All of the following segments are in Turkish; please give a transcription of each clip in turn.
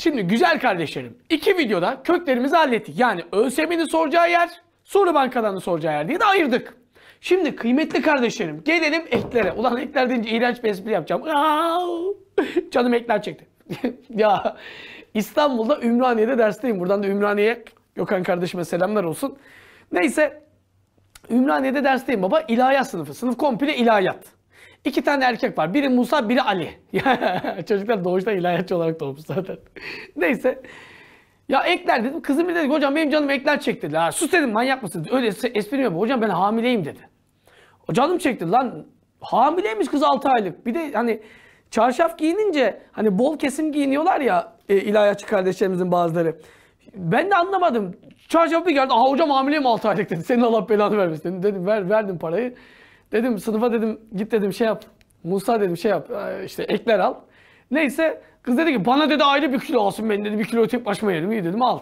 şimdi güzel kardeşlerim iki videoda köklerimizi hallettik. Yani ösemini soracağı yer, soru bankalarını soracağı yer diye de ayırdık. Şimdi kıymetli kardeşlerim gelelim eklere. Ulan ekler deyince iğrenç bir espri yapacağım. Canım ekler çekti. ya İstanbul'da Ümraniye'de dersteyim. Buradan da Ümraniye Gökhan kardeşime selamlar olsun. Neyse Ümraniye'de dersteyim baba. İlahiyat sınıfı. Sınıf komple ilahiyat. İki tane erkek var. Biri Musa, biri Ali. Çocuklar doğuştan ilahiyatçı olarak doğmuş zaten. Neyse. Ya ekler dedim. Kızım bir dedi hocam benim canım ekler çekti dedi. Ha, sus dedim manyak mısın? Öyle espri yapma. Hocam ben hamileyim dedi. Canım çekti lan. Hamileymiş kız 6 aylık. Bir de hani çarşaf giyinince hani bol kesim giyiniyorlar ya e, ilahiyatçı kardeşlerimizin bazıları. Ben de anlamadım. Çarşaf bir geldi. Aha hocam hamileyim 6 aylık dedi. Senin Allah belanı vermesin. Dedim ver, verdim parayı. Dedim sınıfa dedim git dedim şey yap. Musa dedim şey yap e, işte ekler al. Neyse kız dedi ki bana dedi ayrı bir kilo alsın ben dedi bir kilo tek başıma yedim iyi dedim al.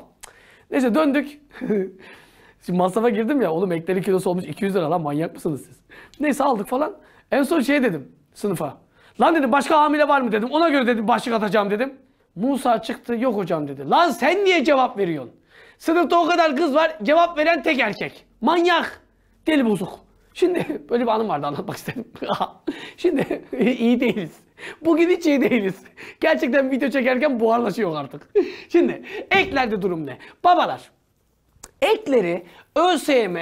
Neyse döndük. Şimdi masrafa girdim ya oğlum ekleri kilosu olmuş 200 lira lan manyak mısınız siz? Neyse aldık falan. En son şey dedim sınıfa. Lan dedim başka hamile var mı dedim. Ona göre dedim başlık atacağım dedim. Musa çıktı yok hocam dedi. Lan sen niye cevap veriyorsun? Sınıfta o kadar kız var cevap veren tek erkek. Manyak. Deli bozuk. Şimdi böyle bir anım vardı anlatmak istedim. Şimdi iyi değiliz. Bugün hiç iyi değiliz. Gerçekten video çekerken buharlaşıyor artık. Şimdi eklerde durum ne? Babalar ekleri ÖSYM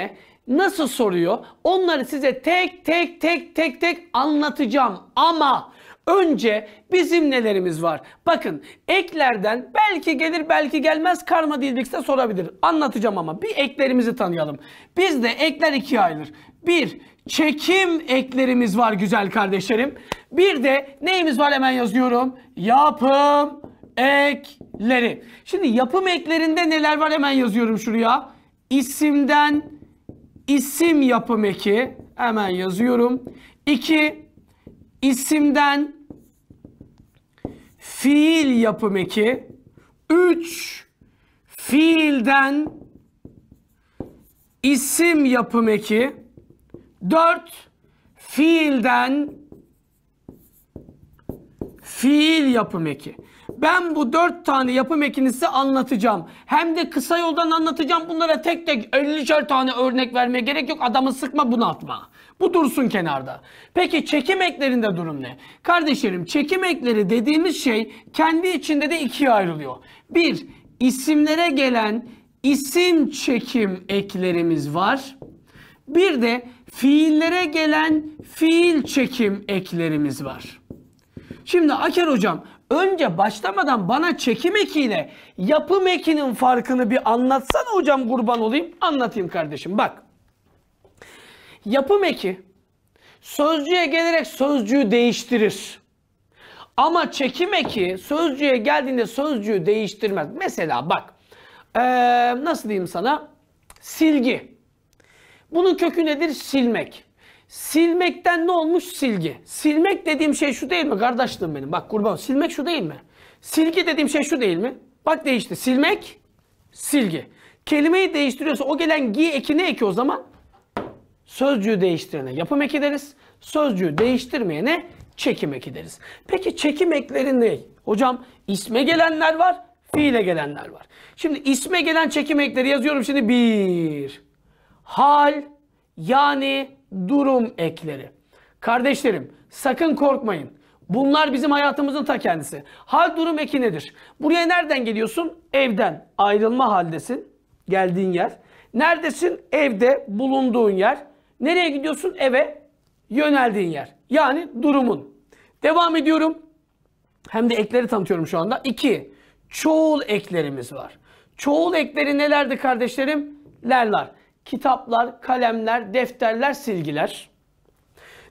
nasıl soruyor? Onları size tek tek tek tek tek anlatacağım ama Önce bizim nelerimiz var? Bakın eklerden belki gelir belki gelmez karma dilbikse sorabilir. Anlatacağım ama bir eklerimizi tanıyalım. Bizde ekler ikiye ayrılır. Bir çekim eklerimiz var güzel kardeşlerim. Bir de neyimiz var hemen yazıyorum. Yapım ekleri. Şimdi yapım eklerinde neler var hemen yazıyorum şuraya. İsimden isim yapım eki hemen yazıyorum. İki isimden fiil yapım eki 3 fiilden isim yapım eki 4 fiilden fiil yapım eki. Ben bu dört tane yapım ekini size anlatacağım. Hem de kısa yoldan anlatacağım. Bunlara tek tek 50'şer tane örnek vermeye gerek yok. Adamı sıkma bunu atma. Bu dursun kenarda. Peki çekim eklerinde durum ne? Kardeşlerim çekim ekleri dediğimiz şey kendi içinde de ikiye ayrılıyor. Bir, isimlere gelen isim çekim eklerimiz var. Bir de fiillere gelen fiil çekim eklerimiz var. Şimdi Aker hocam önce başlamadan bana çekim ekiyle yapım ekinin farkını bir anlatsana hocam kurban olayım. Anlatayım kardeşim bak yapım eki sözcüye gelerek sözcüğü değiştirir. Ama çekim eki sözcüye geldiğinde sözcüğü değiştirmez. Mesela bak ee, nasıl diyeyim sana silgi. Bunun kökü nedir? Silmek. Silmekten ne olmuş? Silgi. Silmek dediğim şey şu değil mi kardeşlerim benim? Bak kurban silmek şu değil mi? Silgi dediğim şey şu değil mi? Bak değişti. Silmek, silgi. Kelimeyi değiştiriyorsa o gelen gi eki ne eki o zaman? Sözcüğü değiştirene yapım eki deriz. Sözcüğü değiştirmeyene çekim eki deriz. Peki çekim ekleri ne? Hocam isme gelenler var, fiile gelenler var. Şimdi isme gelen çekim ekleri yazıyorum şimdi bir. Hal yani durum ekleri. Kardeşlerim sakın korkmayın. Bunlar bizim hayatımızın ta kendisi. Hal durum eki nedir? Buraya nereden geliyorsun? Evden ayrılma haldesin. Geldiğin yer. Neredesin? Evde bulunduğun yer. Nereye gidiyorsun? Eve yöneldiğin yer. Yani durumun. Devam ediyorum. Hem de ekleri tanıtıyorum şu anda. 2. Çoğul eklerimiz var. Çoğul ekleri nelerdi kardeşlerim? Lerler. Kitaplar, kalemler, defterler, silgiler.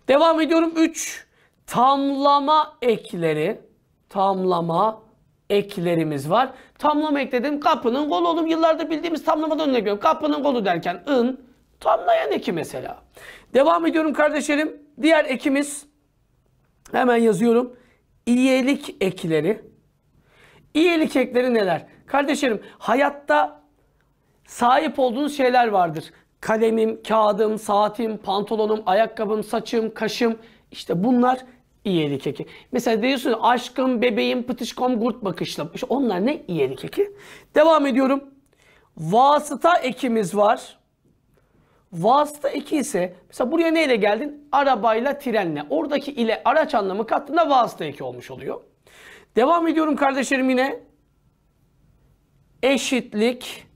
Devam ediyorum. üç Tamlama ekleri. Tamlama eklerimiz var. Tamlama ek dedim Kapının kolu oğlum. yıllardır bildiğimiz tamlamadan ne veriyorum. Kapının kolu derken ın, Tamlayan eki mesela. Devam ediyorum kardeşlerim. Diğer ekimiz hemen yazıyorum. İyilik ekleri. İyilik ekleri neler? Kardeşlerim hayatta sahip olduğunuz şeyler vardır. Kalemim, kağıdım, saatim, pantolonum, ayakkabım, saçım, kaşım. İşte bunlar iyilik eki. Mesela diyorsun aşkım, bebeğim, pıtışkom, gurt bakışlım. İşte onlar ne? İyilik eki. Devam ediyorum. Vasıta ekimiz var. Vasıta 2 ise mesela buraya neyle geldin? Arabayla trenle. Oradaki ile araç anlamı kattığında vasıta 2 olmuş oluyor. Devam ediyorum kardeşlerim yine. Eşitlik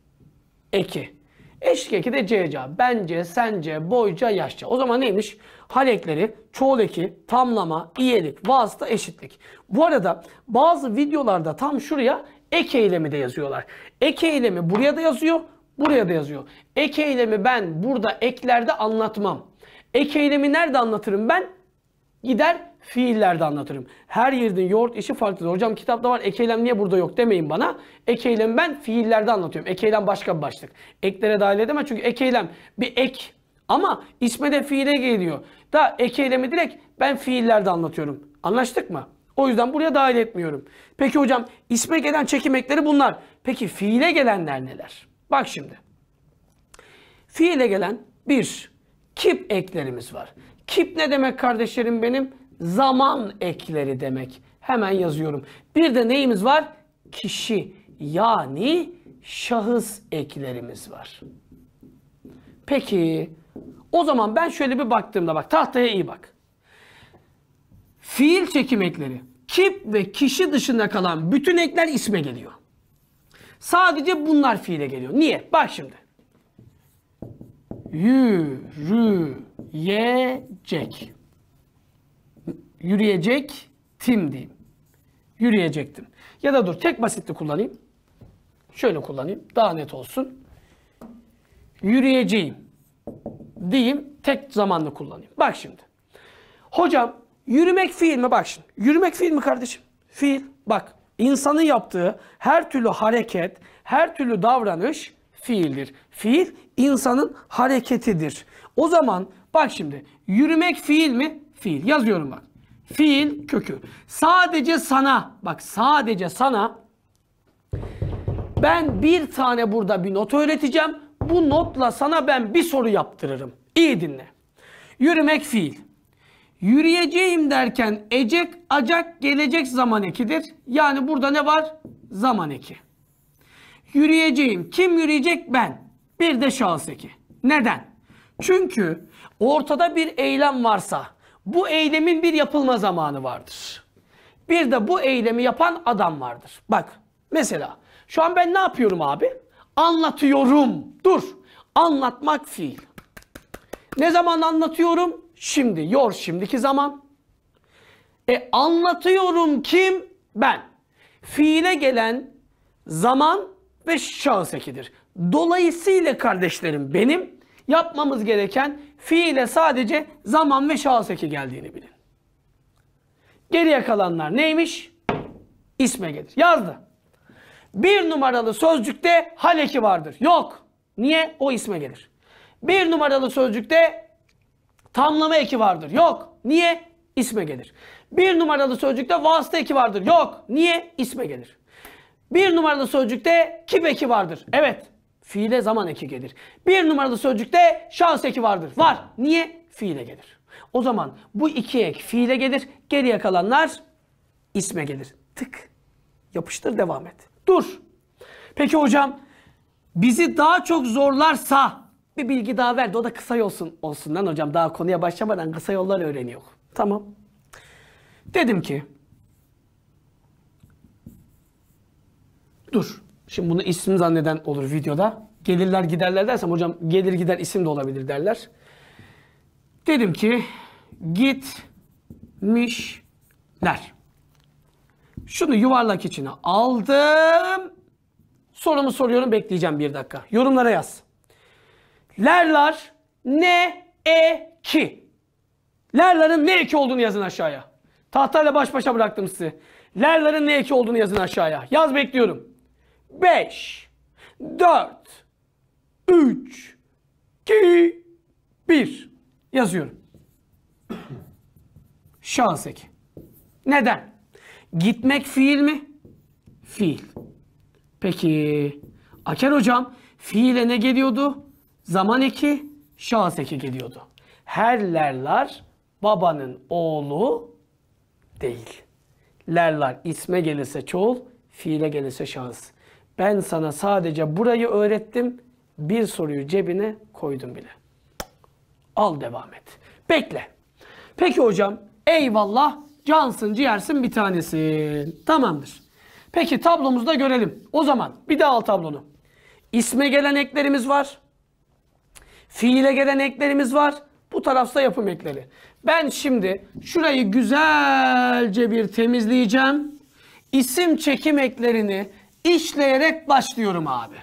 eki. Eşlik eki de CCA. Bence, sence, boyca, yaşça. O zaman neymiş? Hal ekleri, çoğul eki, tamlama, iyelik, vasıta, eşitlik. Bu arada bazı videolarda tam şuraya ek eylemi de yazıyorlar. Ek eylemi buraya da yazıyor. Buraya da yazıyor. Ek eylemi ben burada eklerde anlatmam. Ek eylemi nerede anlatırım ben? Gider fiillerde anlatırım. Her yerde yoğurt işi farklıdır. Hocam kitapta var ek eylem niye burada yok demeyin bana. Ek eylemi ben fiillerde anlatıyorum. Ek eylem başka bir başlık. Eklere dahil edemem çünkü ek eylem bir ek ama isme de fiile geliyor. Da ek eylemi direkt ben fiillerde anlatıyorum. Anlaştık mı? O yüzden buraya dahil etmiyorum. Peki hocam isme gelen çekim ekleri bunlar. Peki fiile gelenler neler? Bak şimdi. Fiile gelen bir kip eklerimiz var. Kip ne demek kardeşlerim benim? Zaman ekleri demek. Hemen yazıyorum. Bir de neyimiz var? Kişi yani şahıs eklerimiz var. Peki o zaman ben şöyle bir baktığımda bak tahtaya iyi bak. Fiil çekim ekleri kip ve kişi dışında kalan bütün ekler isme geliyor. Sadece bunlar fiile geliyor. Niye? Bak şimdi. Yürüyecek. Yürüyecek tim diyeyim. Yürüyecektim. Ya da dur tek basitli kullanayım. Şöyle kullanayım. Daha net olsun. Yürüyeceğim diyeyim. Tek zamanlı kullanayım. Bak şimdi. Hocam yürümek fiil mi? Bak şimdi. Yürümek fiil mi kardeşim? Fiil. Bak insanın yaptığı her türlü hareket, her türlü davranış fiildir. Fiil insanın hareketidir. O zaman bak şimdi yürümek fiil mi? Fiil. Yazıyorum bak. Fiil kökü. Sadece sana bak sadece sana ben bir tane burada bir not öğreteceğim. Bu notla sana ben bir soru yaptırırım. İyi dinle. Yürümek fiil. Yürüyeceğim derken ecek, acak, gelecek zaman ekidir. Yani burada ne var? Zaman eki. Yürüyeceğim. Kim yürüyecek? Ben. Bir de şahıs eki. Neden? Çünkü ortada bir eylem varsa bu eylemin bir yapılma zamanı vardır. Bir de bu eylemi yapan adam vardır. Bak mesela şu an ben ne yapıyorum abi? Anlatıyorum. Dur. Anlatmak fiil. Ne zaman anlatıyorum? Şimdi yor şimdiki zaman. E anlatıyorum kim? Ben. Fiile gelen zaman ve şahıs ekidir. Dolayısıyla kardeşlerim benim yapmamız gereken fiile sadece zaman ve şahıs eki geldiğini bilin. Geriye kalanlar neymiş? İsme gelir. Yazdı. Bir numaralı sözcükte hal eki vardır. Yok. Niye? O isme gelir. Bir numaralı sözcükte Tamlama eki vardır. Yok. Niye? İsme gelir. Bir numaralı sözcükte vasıta eki vardır. Yok. Niye? İsme gelir. Bir numaralı sözcükte kip eki vardır. Evet. Fiile zaman eki gelir. Bir numaralı sözcükte şans eki vardır. Var. Niye? Fiile gelir. O zaman bu iki ek fiile gelir. Geriye kalanlar isme gelir. Tık. Yapıştır devam et. Dur. Peki hocam bizi daha çok zorlarsa bir bilgi daha verdi o da kısa yolsun. Olsun lan hocam daha konuya başlamadan kısa yollar öğreniyor. Tamam. Dedim ki Dur. Şimdi bunu isim zanneden olur videoda. Gelirler giderler dersem hocam gelir gider isim de olabilir derler. Dedim ki gitmişler. Şunu yuvarlak içine aldım. Sorumu soruyorum bekleyeceğim bir dakika. Yorumlara yaz. Lerlar ne e ki. Lerların ne eki olduğunu yazın aşağıya. Tahtayla baş başa bıraktım sizi. Lerların ne eki olduğunu yazın aşağıya. Yaz bekliyorum. 5 4 3 2 1 yazıyorum. Şans eki. Neden? Gitmek fiil mi? Fiil. Peki Aker hocam fiile ne geliyordu? zaman eki, şans eki gidiyordu. Her lerlar babanın oğlu değil. Lerlar isme gelirse çoğul, fiile gelirse şans. Ben sana sadece burayı öğrettim, bir soruyu cebine koydum bile. Al devam et. Bekle. Peki hocam, eyvallah, cansın ciğersin bir tanesi. Tamamdır. Peki tablomuzda görelim. O zaman bir daha al tablonu. İsme gelen eklerimiz var. Fiile gelen eklerimiz var. Bu tarafta yapım ekleri. Ben şimdi şurayı güzelce bir temizleyeceğim. İsim çekim eklerini işleyerek başlıyorum abi.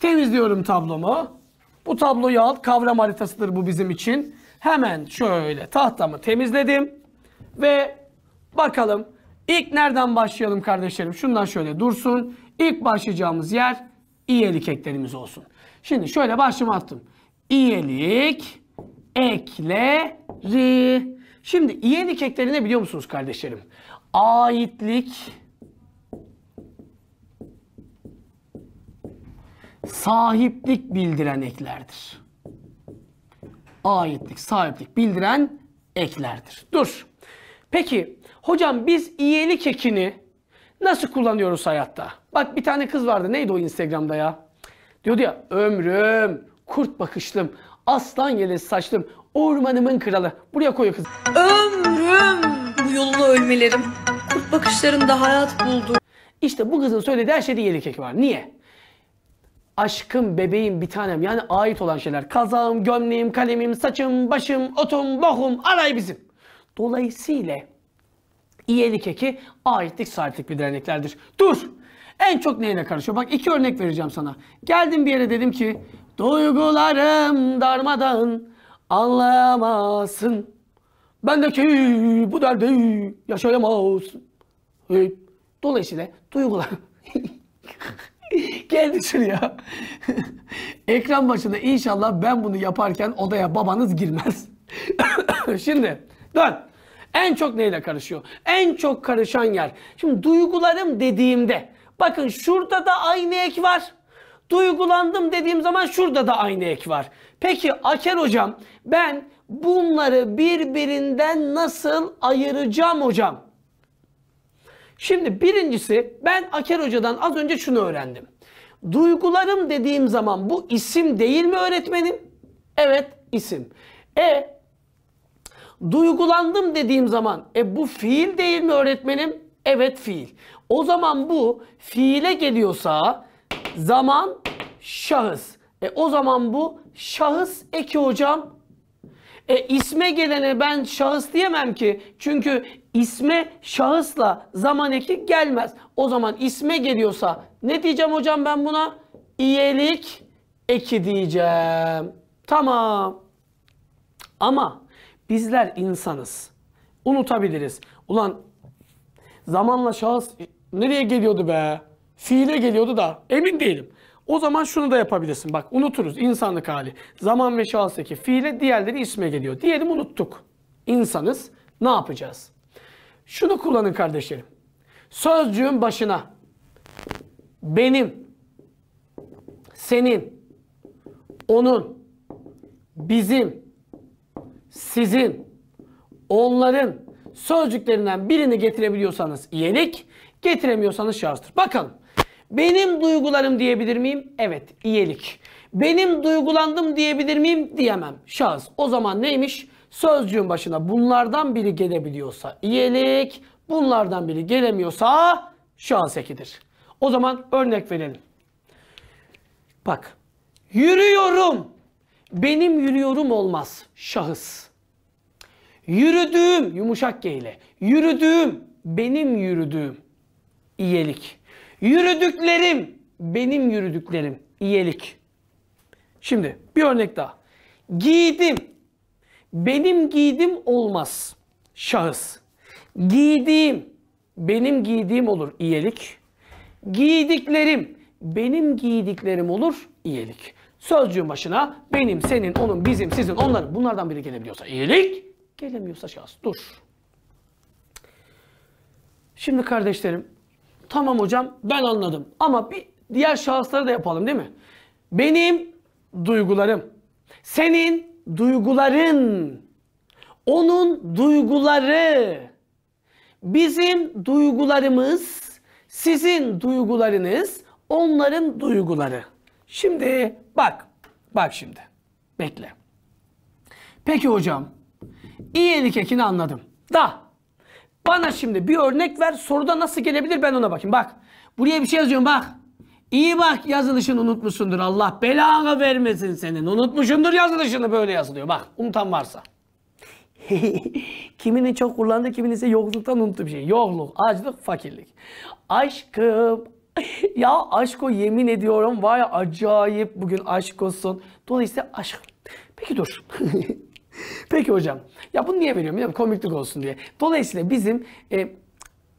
Temizliyorum tablomu. Bu tabloyu al. Kavram haritasıdır bu bizim için. Hemen şöyle tahtamı temizledim. Ve bakalım ilk nereden başlayalım kardeşlerim? Şundan şöyle dursun. İlk başlayacağımız yer iyelik eklerimiz olsun. Şimdi şöyle başlığımı attım iyelik ekleri. Şimdi iyelik ekleri ne biliyor musunuz kardeşlerim? Aitlik, sahiplik bildiren eklerdir. Aitlik, sahiplik bildiren eklerdir. Dur. Peki hocam biz iyelik ekini nasıl kullanıyoruz hayatta? Bak bir tane kız vardı. Neydi o Instagram'da ya? Diyordu ya ömrüm, kurt bakışlım, aslan yelesi saçlım, ormanımın kralı. Buraya koy kız. Ömrüm bu yolla ölmelerim. Kurt bakışlarında hayat buldu. İşte bu kızın söylediği her şeyde yelikek var. Niye? Aşkım, bebeğim, bir tanem yani ait olan şeyler. Kazağım, gömleğim, kalemim, saçım, başım, otum, bohum, aray bizim. Dolayısıyla iyilik eki aitlik sahiplik bir derneklerdir. Dur! En çok neyine karışıyor? Bak iki örnek vereceğim sana. Geldim bir yere dedim ki Duygularım darmadan anlayamazsın. Bendeki bu derdi yaşayamazsın. Dolayısıyla duygular... Geldi ya. Ekran başında inşallah ben bunu yaparken odaya babanız girmez. Şimdi dön. En çok neyle karışıyor? En çok karışan yer. Şimdi duygularım dediğimde bakın şurada da aynı ek var. Duygulandım dediğim zaman şurada da aynı ek var. Peki Aker hocam ben bunları birbirinden nasıl ayıracağım hocam? Şimdi birincisi ben Aker hocadan az önce şunu öğrendim. Duygularım dediğim zaman bu isim değil mi öğretmenim? Evet isim. E duygulandım dediğim zaman e bu fiil değil mi öğretmenim? Evet fiil. O zaman bu fiile geliyorsa zaman şahıs. E o zaman bu şahıs eki hocam. E isme gelene ben şahıs diyemem ki. Çünkü isme şahısla zaman eki gelmez. O zaman isme geliyorsa ne diyeceğim hocam ben buna? İyelik eki diyeceğim. Tamam. Ama bizler insanız. Unutabiliriz. Ulan zamanla şahıs nereye geliyordu be? Fiile geliyordu da emin değilim. O zaman şunu da yapabilirsin. Bak unuturuz insanlık hali. Zaman ve şahıstaki fiile diğerleri isme geliyor. Diyelim unuttuk. İnsanız ne yapacağız? Şunu kullanın kardeşlerim. Sözcüğün başına benim, senin, onun, bizim, sizin, onların sözcüklerinden birini getirebiliyorsanız iyilik, getiremiyorsanız şahıstır. Bakalım. Benim duygularım diyebilir miyim? Evet, iyilik. Benim duygulandım diyebilir miyim? Diyemem. Şahıs. O zaman neymiş? Sözcüğün başına bunlardan biri gelebiliyorsa iyilik, bunlardan biri gelemiyorsa şahıs ekidir. O zaman örnek verelim. Bak. Yürüyorum. Benim yürüyorum olmaz. Şahıs. Yürüdüğüm yumuşak geyle. Yürüdüğüm benim yürüdüğüm iyilik. Yürüdüklerim, benim yürüdüklerim, iyilik. Şimdi bir örnek daha. Giydim, benim giydim olmaz. Şahıs. Giydiğim, benim giydiğim olur iyilik. Giydiklerim, benim giydiklerim olur iyilik. Sözcüğün başına benim, senin, onun, bizim, sizin, onların bunlardan biri gelebiliyorsa iyilik, gelemiyorsa şahıs. Dur. Şimdi kardeşlerim Tamam hocam ben anladım. Ama bir diğer şahısları da yapalım değil mi? Benim duygularım, senin duyguların, onun duyguları, bizim duygularımız, sizin duygularınız, onların duyguları. Şimdi bak, bak şimdi. Bekle. Peki hocam, iyilik ekini anladım. Da, bana şimdi bir örnek ver soruda nasıl gelebilir ben ona bakayım. Bak buraya bir şey yazıyorum bak. İyi bak yazılışını unutmuşsundur Allah belanı vermesin senin. Unutmuşundur yazılışını böyle yazılıyor bak unutan varsa. kimini çok kullandı, kimini ise yokluktan unuttu bir şey. Yokluk, açlık, fakirlik. Aşkım. ya aşko yemin ediyorum vay acayip bugün aşk olsun Dolayısıyla aşk. Peki dur. Peki hocam. Ya bunu niye veriyorum? Ya komiklik olsun diye. Dolayısıyla bizim e,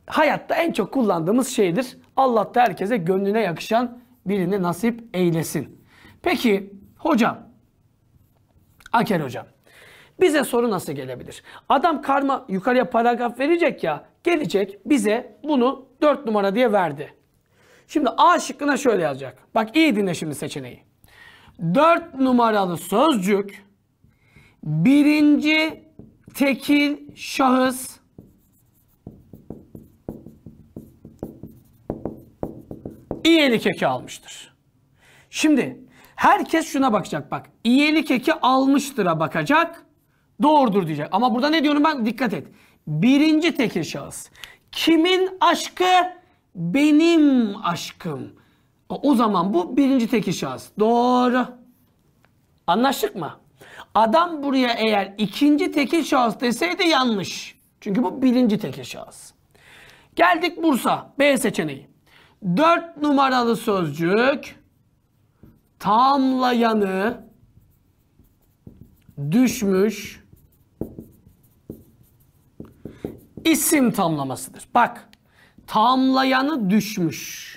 hayatta en çok kullandığımız şeydir. Allah da herkese gönlüne yakışan birini nasip eylesin. Peki hocam. Aker hocam. Bize soru nasıl gelebilir? Adam karma yukarıya paragraf verecek ya. Gelecek bize bunu 4 numara diye verdi. Şimdi A şıkkına şöyle yazacak. Bak iyi dinle şimdi seçeneği. 4 numaralı sözcük birinci tekil şahıs iyilik eki almıştır. Şimdi herkes şuna bakacak bak. İyilik eki almıştır'a bakacak. Doğrudur diyecek. Ama burada ne diyorum ben? Dikkat et. Birinci tekil şahıs. Kimin aşkı? Benim aşkım. O zaman bu birinci tekil şahıs. Doğru. Anlaştık mı? Adam buraya eğer ikinci tekil şahıs deseydi yanlış. Çünkü bu birinci tekil şahıs. Geldik Bursa. B seçeneği. Dört numaralı sözcük tamlayanı düşmüş isim tamlamasıdır. Bak tamlayanı düşmüş.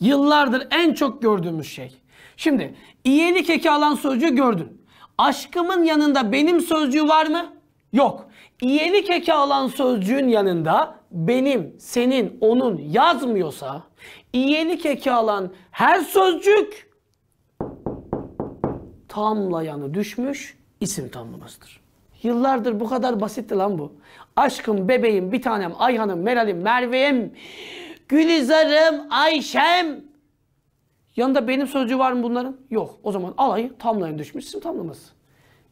Yıllardır en çok gördüğümüz şey. Şimdi iyilik eki alan sözcüğü gördün. Aşkımın yanında benim sözcüğü var mı? Yok. İyelik eki alan sözcüğün yanında benim, senin, onun yazmıyorsa iyelik eki alan her sözcük tamlayanı düşmüş isim tamlamasıdır. Yıllardır bu kadar basitti lan bu. Aşkım, bebeğim, bir tanem, Ayhan'ım, Meral'im, Merve'm, Gülizar'ım, Ayşem, Yanında benim sözcüğü var mı bunların? Yok. O zaman alayı tamlayın düşmüş isim tamlaması.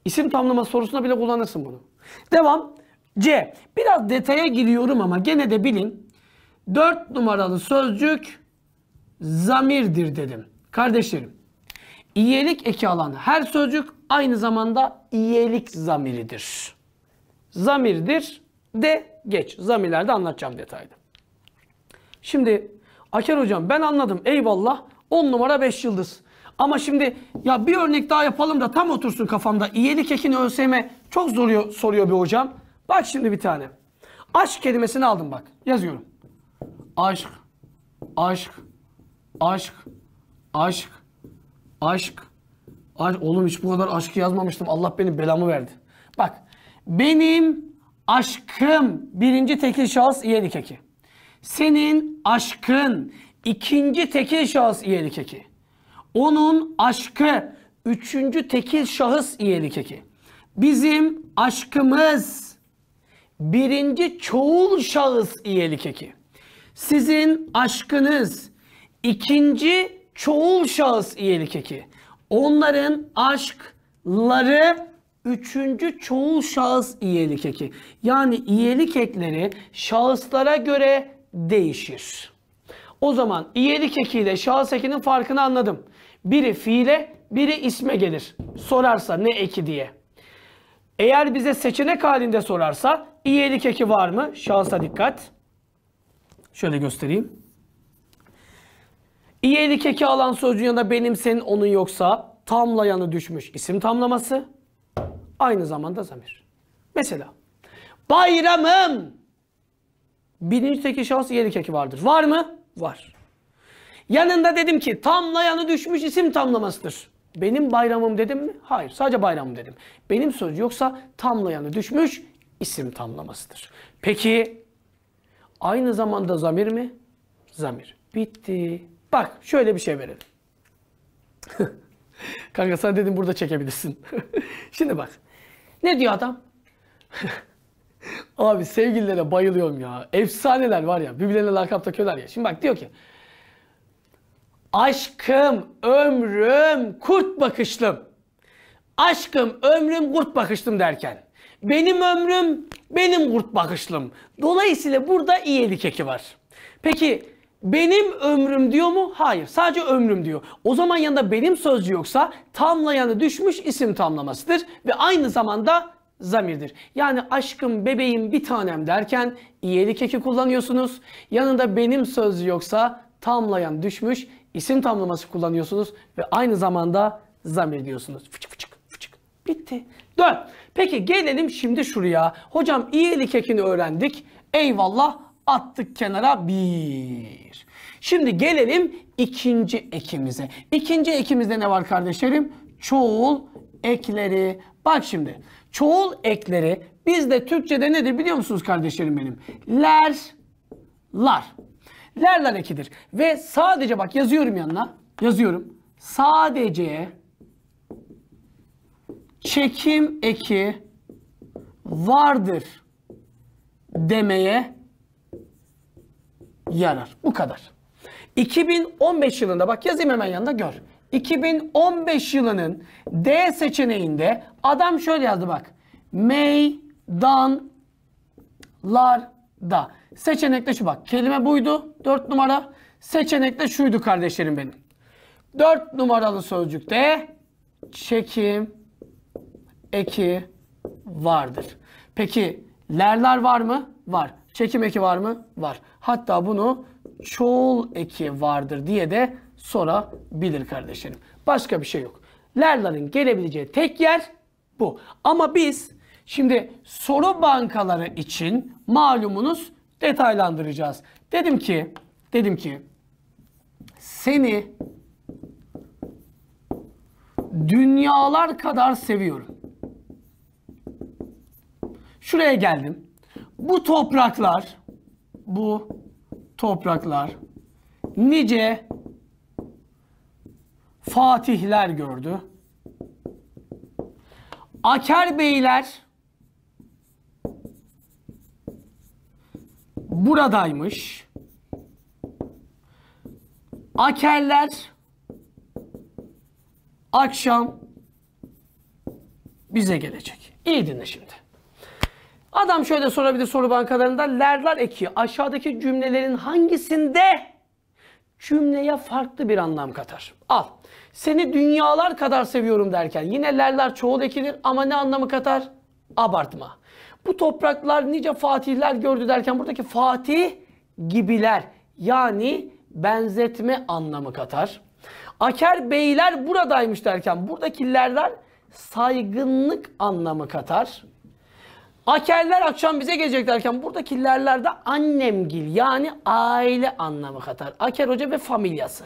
İsim tamlaması sorusunda bile kullanırsın bunu. Devam. C. Biraz detaya giriyorum ama gene de bilin. 4 numaralı sözcük zamirdir dedim. Kardeşlerim. İyelik eki alan her sözcük aynı zamanda iyelik zamiridir. Zamirdir de geç. Zamirlerde anlatacağım detaylı. Şimdi Aker hocam ben anladım eyvallah. 10 numara 5 yıldız. Ama şimdi ya bir örnek daha yapalım da tam otursun kafamda. İyelik ekini ÖSYM çok soruyor, soruyor bir hocam. Bak şimdi bir tane. Aşk kelimesini aldım bak. Yazıyorum. Aşk, aşk, aşk, aşk, aşk. aşk. Oğlum hiç bu kadar aşkı yazmamıştım. Allah benim belamı verdi. Bak benim aşkım birinci tekil şahıs iyelik eki. Senin aşkın ikinci tekil şahıs iyilik eki. Onun aşkı üçüncü tekil şahıs iyilik eki. Bizim aşkımız birinci çoğul şahıs iyilik eki. Sizin aşkınız ikinci çoğul şahıs iyilik eki. Onların aşkları üçüncü çoğul şahıs iyilik eki. Yani iyilik ekleri şahıslara göre değişir. O zaman iyelik ekiyle şahıs ekinin farkını anladım. Biri fiile, biri isme gelir. Sorarsa ne eki diye. Eğer bize seçenek halinde sorarsa iyelik eki var mı? Şahsa dikkat. Şöyle göstereyim. İyelik eki alan sözcüğün yanında benim senin onun yoksa tamlayanı düşmüş isim tamlaması. Aynı zamanda zamir. Mesela bayramım. Birinci teki şahıs iyelik eki vardır. Var mı? var. Yanında dedim ki tamlayanı düşmüş isim tamlamasıdır. Benim bayramım dedim mi? Hayır sadece bayramım dedim. Benim sözcü yoksa tamlayanı düşmüş isim tamlamasıdır. Peki aynı zamanda zamir mi? Zamir. Bitti. Bak şöyle bir şey verelim. Kanka sana dedim burada çekebilirsin. Şimdi bak. Ne diyor adam? Abi sevgililere bayılıyorum ya. Efsaneler var ya. Birbirlerine lakap takıyorlar ya. Şimdi bak diyor ki. Aşkım, ömrüm, kurt bakışlım. Aşkım, ömrüm, kurt bakışlım derken. Benim ömrüm, benim kurt bakışlım. Dolayısıyla burada iyi iyilik keki var. Peki benim ömrüm diyor mu? Hayır. Sadece ömrüm diyor. O zaman yanında benim sözcü yoksa tamlayanı düşmüş isim tamlamasıdır. Ve aynı zamanda zamirdir. Yani aşkım bebeğim bir tanem derken iyilik eki kullanıyorsunuz. Yanında benim söz yoksa tamlayan düşmüş isim tamlaması kullanıyorsunuz ve aynı zamanda zamir diyorsunuz. Fıçık fıçık fıçık. Bitti. Dön. Peki gelelim şimdi şuraya. Hocam iyilik ekini öğrendik. Eyvallah attık kenara bir. Şimdi gelelim ikinci ekimize. İkinci ekimizde ne var kardeşlerim? Çoğul ekleri. Bak şimdi Çoğul ekleri bizde Türkçe'de nedir biliyor musunuz kardeşlerim benim? Ler, lar. Lerler ekidir. Ve sadece bak yazıyorum yanına. Yazıyorum. Sadece çekim eki vardır demeye yarar. Bu kadar. 2015 yılında bak yazayım hemen yanında gör. 2015 yılının D seçeneğinde adam şöyle yazdı bak. Meydanlarda. Seçenekte şu bak. Kelime buydu. 4 numara. Seçenekte şuydu kardeşlerim benim. 4 numaralı sözcükte çekim eki vardır. Peki lerler var mı? Var. Çekim eki var mı? Var. Hatta bunu çoğul eki vardır diye de sorabilir kardeşlerim. Başka bir şey yok. Lerların gelebileceği tek yer bu. Ama biz şimdi soru bankaları için malumunuz detaylandıracağız. Dedim ki, dedim ki seni dünyalar kadar seviyorum. Şuraya geldim. Bu topraklar, bu topraklar nice fatihler gördü. Aker beyler buradaymış. Akerler akşam bize gelecek. İyi dinle şimdi. Adam şöyle sorabilir soru bankalarında lerler eki aşağıdaki cümlelerin hangisinde cümleye farklı bir anlam katar. Al. Seni dünyalar kadar seviyorum derken yine lerler çoğul ekilir ama ne anlamı katar? Abartma. Bu topraklar nice fatihler gördü derken buradaki fatih gibiler yani benzetme anlamı katar. Aker beyler buradaymış derken buradakilerden saygınlık anlamı katar. Akerler akşam bize gelecek derken buradaki lerlerde annemgil yani aile anlamı katar. Aker hoca ve familyası.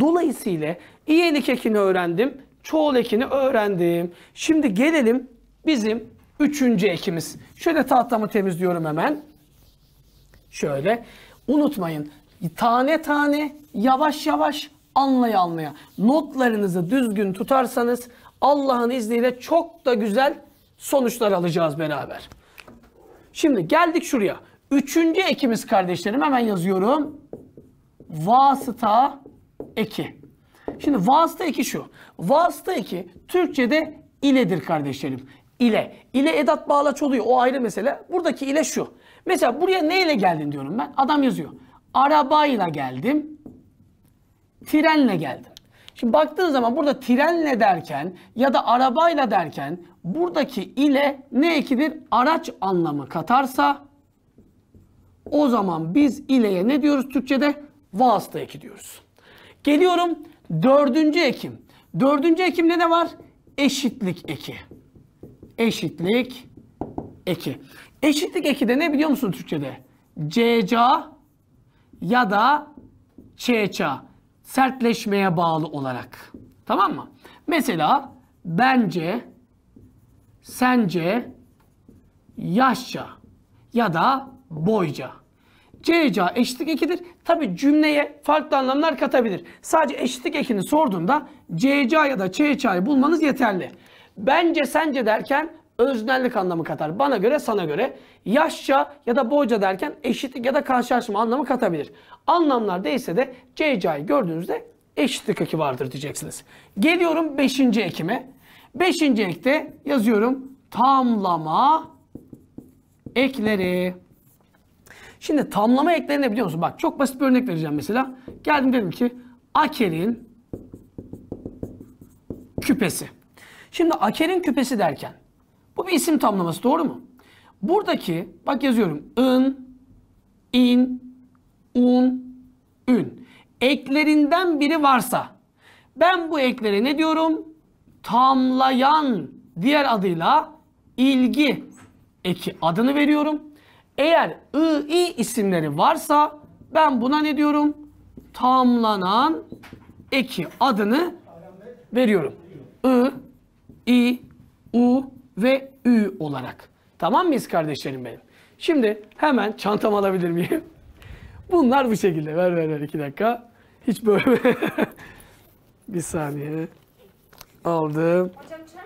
Dolayısıyla iyelik ekini öğrendim. Çoğul ekini öğrendim. Şimdi gelelim bizim üçüncü ekimiz. Şöyle tahtamı temizliyorum hemen. Şöyle. Unutmayın tane tane yavaş yavaş anlaya anlaya notlarınızı düzgün tutarsanız Allah'ın izniyle çok da güzel sonuçlar alacağız beraber. Şimdi geldik şuraya. Üçüncü ekimiz kardeşlerim hemen yazıyorum. Vasıta eki. Şimdi vasıta eki şu. Vasıta eki Türkçe'de iledir kardeşlerim. İle. İle edat bağlaç oluyor. O ayrı mesele. Buradaki ile şu. Mesela buraya ne ile geldin diyorum ben. Adam yazıyor. Arabayla geldim. Trenle geldim. Şimdi baktığın zaman burada trenle derken ya da arabayla derken buradaki ile ne ekidir? Araç anlamı katarsa o zaman biz ileye ne diyoruz Türkçe'de? Vasıta eki diyoruz. Geliyorum dördüncü ekim. Dördüncü ekimde ne var? Eşitlik eki. Eşitlik eki. Eşitlik eki de ne biliyor musun Türkçe'de? Ceca ya da çeça sertleşmeye bağlı olarak. Tamam mı? Mesela bence, sence, yaşça ya da boyca. CCA eşitlik ekidir. Tabi cümleye farklı anlamlar katabilir. Sadece eşitlik ekini sorduğunda CCA ya da ÇÇA'yı bulmanız yeterli. Bence sence derken öznellik anlamı katar. Bana göre sana göre yaşça ya da boyca derken eşitlik ya da karşılaşma anlamı katabilir. Anlamlar değilse de CCA'yı gördüğünüzde eşitlik eki vardır diyeceksiniz. Geliyorum 5. ekime. 5. ekte yazıyorum tamlama ekleri. Şimdi tamlama ekleri ne biliyor musun? Bak çok basit bir örnek vereceğim mesela. Geldim dedim ki Aker'in küpesi. Şimdi Aker'in küpesi derken bu bir isim tamlaması doğru mu? Buradaki bak yazıyorum ın, in, un, ün. Eklerinden biri varsa ben bu eklere ne diyorum? Tamlayan diğer adıyla ilgi eki adını veriyorum. Eğer ı, i isimleri varsa ben buna ne diyorum? Tamlanan eki adını veriyorum. I, i, u, ve ü olarak. Tamam mıyız kardeşlerim benim? Şimdi hemen çantam alabilir miyim? Bunlar bu şekilde. Ver ver ver iki dakika. Hiç böyle. bir saniye. Aldım. Hocam çay.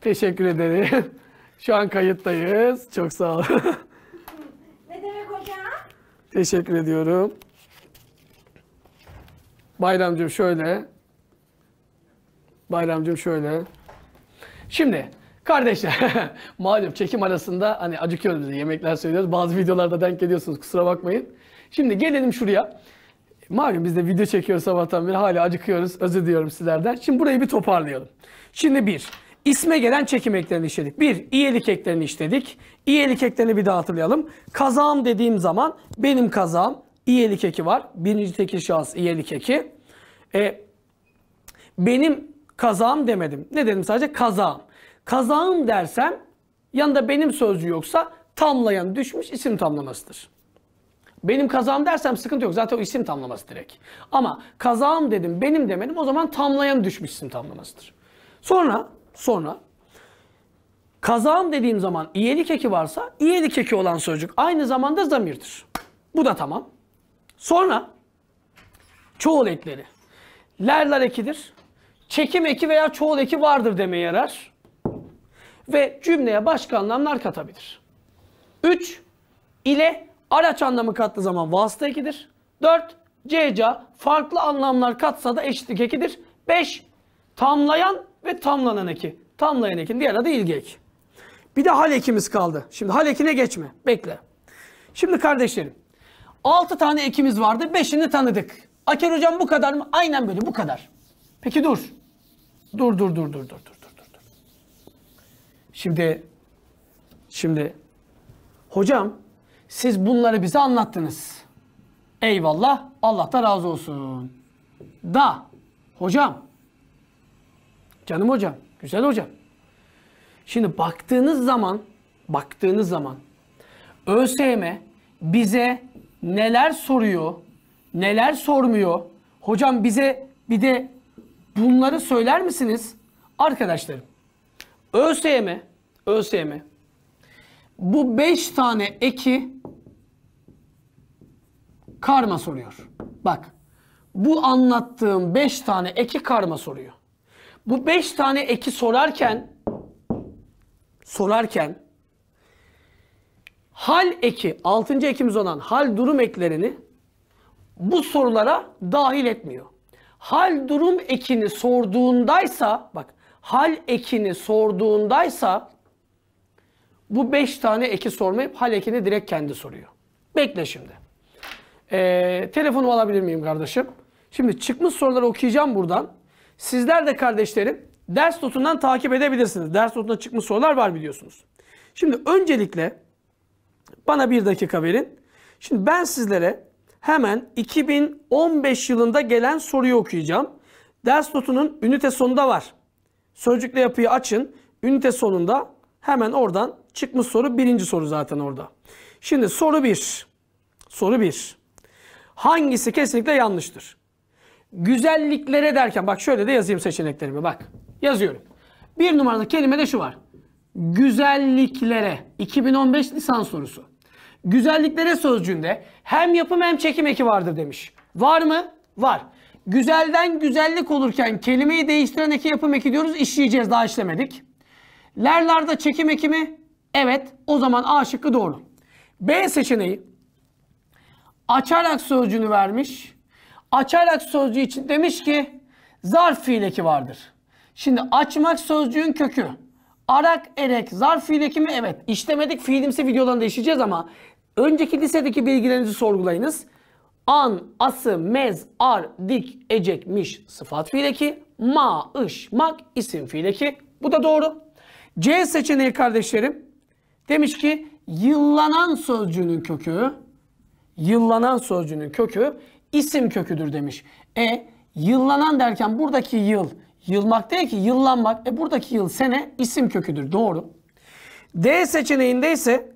Teşekkür ederim. Şu an kayıttayız. Çok sağ ol. ne demek hocam? Teşekkür ediyorum. Bayramcığım şöyle. Bayramcığım şöyle. Şimdi Kardeşler malum çekim arasında hani acıkıyoruz bize yemekler söylüyoruz. Bazı videolarda denk ediyorsunuz kusura bakmayın. Şimdi gelelim şuraya. Malum biz de video çekiyoruz sabahtan beri hala acıkıyoruz. Özür diliyorum sizlerden. Şimdi burayı bir toparlayalım. Şimdi bir, isme gelen çekim eklerini işledik. Bir, iyilik eklerini işledik. İyilik eklerini bir daha hatırlayalım. Kazağım dediğim zaman benim kazağım iyilik eki var. Birinci tekil şahıs iyilik eki. E, benim kazağım demedim. Ne dedim sadece kazağım. Kazağım dersem yanında benim sözcüğü yoksa tamlayan düşmüş isim tamlamasıdır. Benim kazağım dersem sıkıntı yok. Zaten o isim tamlaması direkt. Ama kazağım dedim benim demedim o zaman tamlayan düşmüş isim tamlamasıdır. Sonra sonra kazağım dediğim zaman iyelik eki varsa iyelik eki olan sözcük aynı zamanda zamirdir. Bu da tamam. Sonra çoğul ekleri. Lerler ekidir. Çekim eki veya çoğul eki vardır demeye yarar ve cümleye başka anlamlar katabilir. 3 ile araç anlamı kattığı zaman vasıta ekidir. 4 ceca farklı anlamlar katsa da eşitlik ekidir. 5 tamlayan ve tamlanan eki. Tamlayan ekin diğer adı ilgi eki. Bir de hal ekimiz kaldı. Şimdi hal ekine geçme. Bekle. Şimdi kardeşlerim 6 tane ekimiz vardı. 5'ini tanıdık. Aker hocam bu kadar mı? Aynen böyle bu kadar. Peki dur. Dur dur dur dur dur dur. Şimdi şimdi hocam siz bunları bize anlattınız. Eyvallah. Allah da razı olsun. Da hocam canım hocam, güzel hocam. Şimdi baktığınız zaman baktığınız zaman ÖSYM bize neler soruyor, neler sormuyor? Hocam bize bir de bunları söyler misiniz? Arkadaşlarım, ÖSYM ÖSYM. Bu 5 tane eki karma soruyor. Bak. Bu anlattığım 5 tane eki karma soruyor. Bu 5 tane eki sorarken sorarken hal eki, 6. ekimiz olan hal durum eklerini bu sorulara dahil etmiyor. Hal durum ekini sorduğundaysa bak hal ekini sorduğundaysa bu 5 tane eki sormayıp hal ekini direkt kendi soruyor. Bekle şimdi. Ee, telefonumu alabilir miyim kardeşim? Şimdi çıkmış soruları okuyacağım buradan. Sizler de kardeşlerim ders notundan takip edebilirsiniz. Ders notunda çıkmış sorular var biliyorsunuz. Şimdi öncelikle bana bir dakika verin. Şimdi ben sizlere hemen 2015 yılında gelen soruyu okuyacağım. Ders notunun ünite sonunda var. Sözcükle yapıyı açın. Ünite sonunda hemen oradan Çıkmış soru birinci soru zaten orada. Şimdi soru bir. Soru bir. Hangisi kesinlikle yanlıştır? Güzelliklere derken bak şöyle de yazayım seçeneklerimi bak. Yazıyorum. Bir numaralı kelime de şu var. Güzelliklere. 2015 lisan sorusu. Güzelliklere sözcüğünde hem yapım hem çekim eki vardır demiş. Var mı? Var. Güzelden güzellik olurken kelimeyi değiştiren eki yapım eki diyoruz. İşleyeceğiz daha işlemedik. Lerlarda çekim eki mi? Evet o zaman A şıkkı doğru. B seçeneği açarak sözcüğünü vermiş. Açarak sözcüğü için demiş ki zarf fiileki vardır. Şimdi açmak sözcüğün kökü. Arak, erek, zarf fiileki mi? Evet. İşlemedik fiilimsi videolarında işleyeceğiz ama önceki lisedeki bilgilerinizi sorgulayınız. An, ası, mez, ar, dik, ecek, miş sıfat fiileki. Ma, ış, mak isim fiileki. Bu da doğru. C seçeneği kardeşlerim. Demiş ki yıllanan sözcüğünün kökü yıllanan sözcüğünün kökü isim köküdür demiş. E yıllanan derken buradaki yıl yılmak değil ki yıllanmak. E buradaki yıl sene isim köküdür. Doğru. D seçeneğinde ise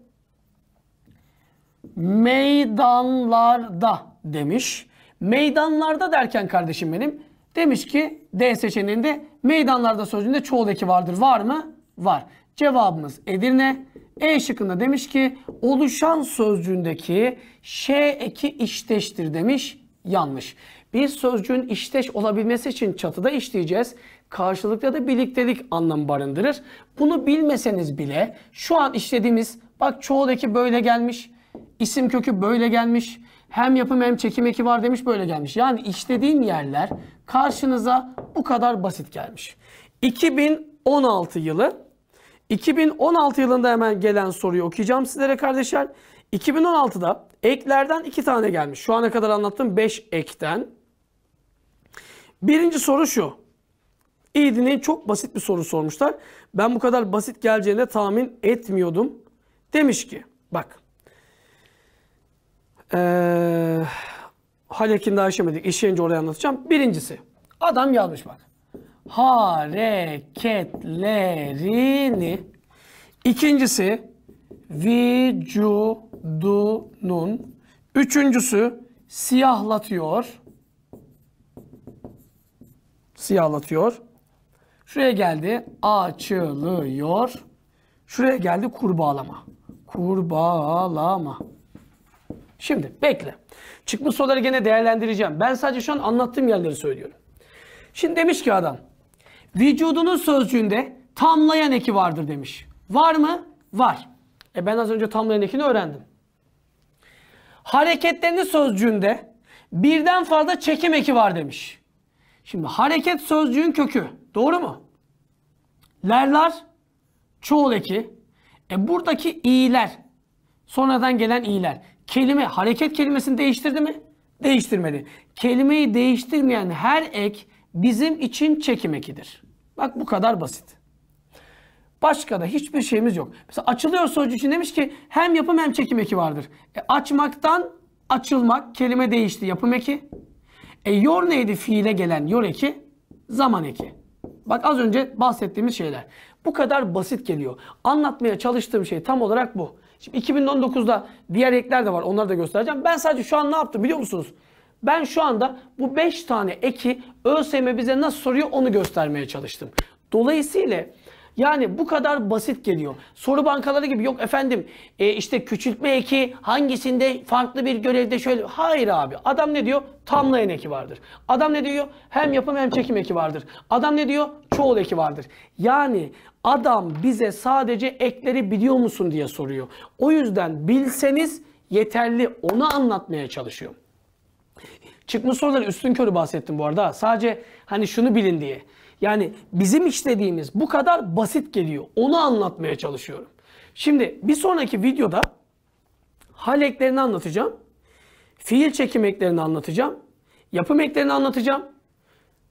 meydanlarda demiş. Meydanlarda derken kardeşim benim demiş ki D seçeneğinde meydanlarda sözcüğünde çoğul eki vardır. Var mı? Var. Cevabımız Edirne. E şıkkında demiş ki oluşan sözcüğündeki ş eki işteştir demiş. Yanlış. Bir sözcüğün işteş olabilmesi için çatıda işleyeceğiz. Karşılıklı da birliktelik anlamı barındırır. Bunu bilmeseniz bile şu an işlediğimiz bak çoğul eki böyle gelmiş. İsim kökü böyle gelmiş. Hem yapım hem çekim eki var demiş böyle gelmiş. Yani işlediğim yerler karşınıza bu kadar basit gelmiş. 2016 yılı 2016 yılında hemen gelen soruyu okuyacağım sizlere kardeşler. 2016'da eklerden iki tane gelmiş. Şu ana kadar anlattığım 5 ekten. Birinci soru şu. İyi dinleyin çok basit bir soru sormuşlar. Ben bu kadar basit geleceğine tahmin etmiyordum. Demiş ki bak. Ee, Halekin daha işemedik. İşleyince oraya anlatacağım. Birincisi adam yazmış bak hareketlerini İkincisi vücudunun üçüncüsü siyahlatıyor siyahlatıyor şuraya geldi açılıyor şuraya geldi kurbağalama kurbağalama şimdi bekle çıkmış soruları gene değerlendireceğim ben sadece şu an anlattığım yerleri söylüyorum şimdi demiş ki adam Vücudunun sözcüğünde tamlayan eki vardır demiş. Var mı? Var. E ben az önce tamlayan ekini öğrendim. Hareketlerini sözcüğünde birden fazla çekim eki var demiş. Şimdi hareket sözcüğün kökü. Doğru mu? Lerler çoğul eki. E buradaki i'ler sonradan gelen i'ler. Kelime hareket kelimesini değiştirdi mi? Değiştirmedi. Kelimeyi değiştirmeyen her ek bizim için çekim ekidir. Bak bu kadar basit. Başka da hiçbir şeyimiz yok. Mesela açılıyor sonucu için demiş ki hem yapım hem çekim eki vardır. E, açmaktan açılmak kelime değişti yapım eki. E yor neydi fiile gelen yor eki? Zaman eki. Bak az önce bahsettiğimiz şeyler. Bu kadar basit geliyor. Anlatmaya çalıştığım şey tam olarak bu. Şimdi 2019'da diğer ekler de var. Onları da göstereceğim. Ben sadece şu an ne yaptım biliyor musunuz? Ben şu anda bu 5 tane eki ÖSYM bize nasıl soruyor onu göstermeye çalıştım. Dolayısıyla yani bu kadar basit geliyor. Soru bankaları gibi yok efendim e, işte küçültme eki hangisinde farklı bir görevde şöyle. Hayır abi adam ne diyor? Tamlayan eki vardır. Adam ne diyor? Hem yapım hem çekim eki vardır. Adam ne diyor? Çoğul eki vardır. Yani adam bize sadece ekleri biliyor musun diye soruyor. O yüzden bilseniz yeterli onu anlatmaya çalışıyorum. Çıkmış soruları üstün körü bahsettim bu arada. Sadece hani şunu bilin diye. Yani bizim işlediğimiz bu kadar basit geliyor. Onu anlatmaya çalışıyorum. Şimdi bir sonraki videoda hal eklerini anlatacağım. Fiil çekim eklerini anlatacağım. Yapım eklerini anlatacağım.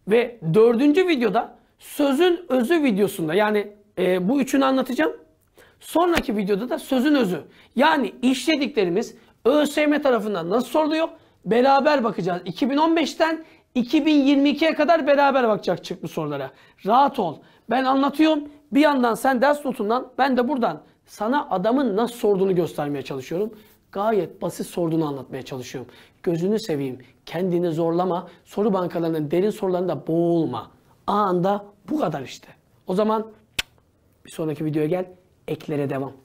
Ve dördüncü videoda sözün özü videosunda yani e, bu üçünü anlatacağım. Sonraki videoda da sözün özü. Yani işlediklerimiz ÖSYM tarafından nasıl soruluyor beraber bakacağız. 2015'ten 2022'ye kadar beraber bakacak çıkmış sorulara. Rahat ol. Ben anlatıyorum. Bir yandan sen ders notundan ben de buradan sana adamın nasıl sorduğunu göstermeye çalışıyorum. Gayet basit sorduğunu anlatmaya çalışıyorum. Gözünü seveyim. Kendini zorlama. Soru bankalarının derin sorularında boğulma. anda bu kadar işte. O zaman bir sonraki videoya gel. Eklere devam.